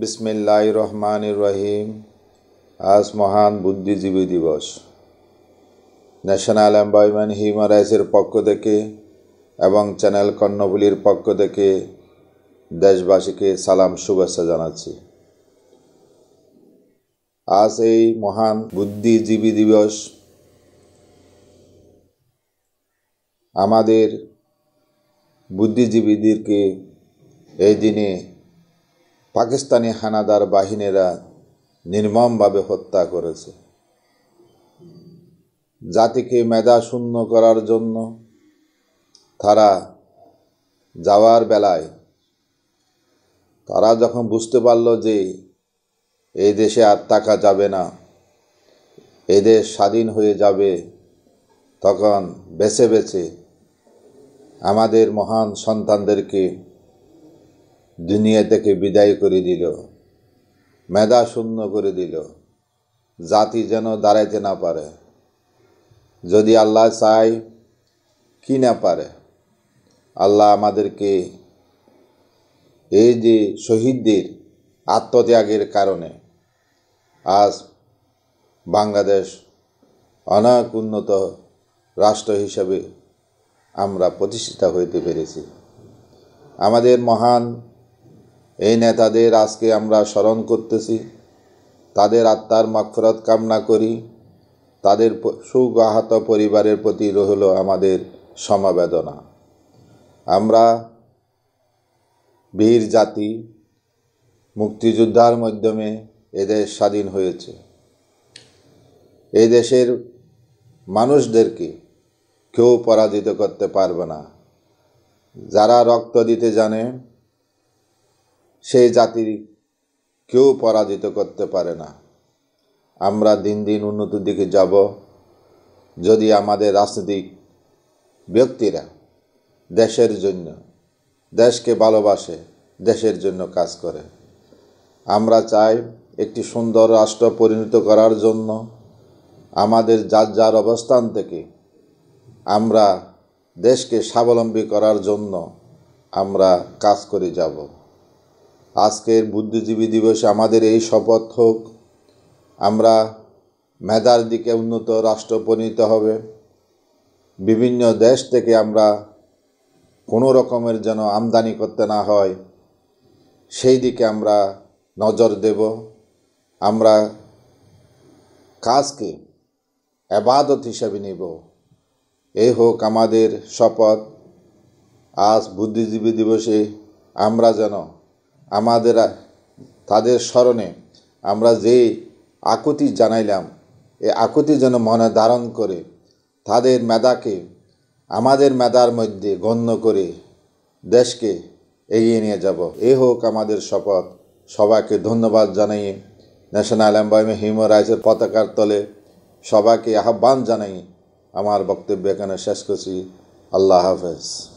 বিসমিল্লাহ রহমান রহিম আজ মহান বুদ্ধিজীবী দিবস ন্যাশনাল এমপ্লয়মেন্ট হিউম্যান রাইটসের পক্ষ থেকে এবং চ্যানেল কর্ণফুলির পক্ষ থেকে দেশবাসীকে সালাম শুভেচ্ছা জানাচ্ছি আজ এই মহান বুদ্ধিজীবী দিবস আমাদের বুদ্ধিজীবীদেরকে এই দিনে পাকিস্তানি হানাদার বাহিনীরা নির্মমভাবে হত্যা করেছে জাতিকে মেধা শূন্য করার জন্য তারা যাওয়ার বেলায় তারা যখন বুঝতে পারল যে এই দেশে আর টাকা যাবে না এদেশ স্বাধীন হয়ে যাবে তখন বেছে বেছে আমাদের মহান সন্তানদেরকে দুনিয়া থেকে বিদায় করে দিল মেধা শূন্য করে দিল জাতি যেন দাঁড়াইতে না পারে যদি আল্লাহ চায় কি না পারে আল্লাহ আমাদেরকে এই যে শহীদদের আত্মত্যাগের কারণে আজ বাংলাদেশ অনেক উন্নত রাষ্ট্র হিসাবে আমরা প্রতিষ্ঠিত হইতে পেরেছি আমাদের মহান এই নেতাদের আজকে আমরা স্মরণ করতেছি তাদের আত্মার মাগফরত কামনা করি তাদের সুগাহত পরিবারের প্রতি রহল আমাদের সমবেদনা আমরা বীর জাতি মুক্তিযোদ্ধার মাধ্যমে এদেশ স্বাধীন হয়েছে এই দেশের মানুষদেরকে কেউ পরাজিত করতে পারবে না যারা রক্ত দিতে জানে সেই জাতির কেউ পরাজিত করতে পারে না আমরা দিন দিন উন্নতির দিকে যাব যদি আমাদের রাজনৈতিক ব্যক্তিরা দেশের জন্য দেশকে ভালোবাসে দেশের জন্য কাজ করে আমরা চাই একটি সুন্দর রাষ্ট্র পরিণত করার জন্য আমাদের যার যার অবস্থান থেকে আমরা দেশকে স্বাবলম্বী করার জন্য আমরা কাজ করে যাব আজকের বুদ্ধিজীবী দিবসে আমাদের এই শপথ হোক আমরা মেধার দিকে উন্নত রাষ্ট্র পরিণত হবে বিভিন্ন দেশ থেকে আমরা কোনো রকমের যেন আমদানি করতে না হয় সেই দিকে আমরা নজর দেব আমরা কাজকে আবাদত হিসাবে নেব এ হোক আমাদের শপথ আজ বুদ্ধিজীবী দিবসে আমরা যেন আমাদের তাদের স্মরণে আমরা যে আকুতি জানাইলাম এ আকুতি যেন মনে ধারণ করে তাদের মেধাকে আমাদের মেধার মধ্যে গণ্য করে দেশকে এগিয়ে নিয়ে যাব এ হোক আমাদের শপথ সবাইকে ধন্যবাদ জানাই ন্যাশনাল এমবাইমে হিউম্যান রাইসের পতাকার তলে সবাইকে আহ্বান জানাই আমার বক্তব্য এখানে শেষ করছি আল্লাহ হাফেজ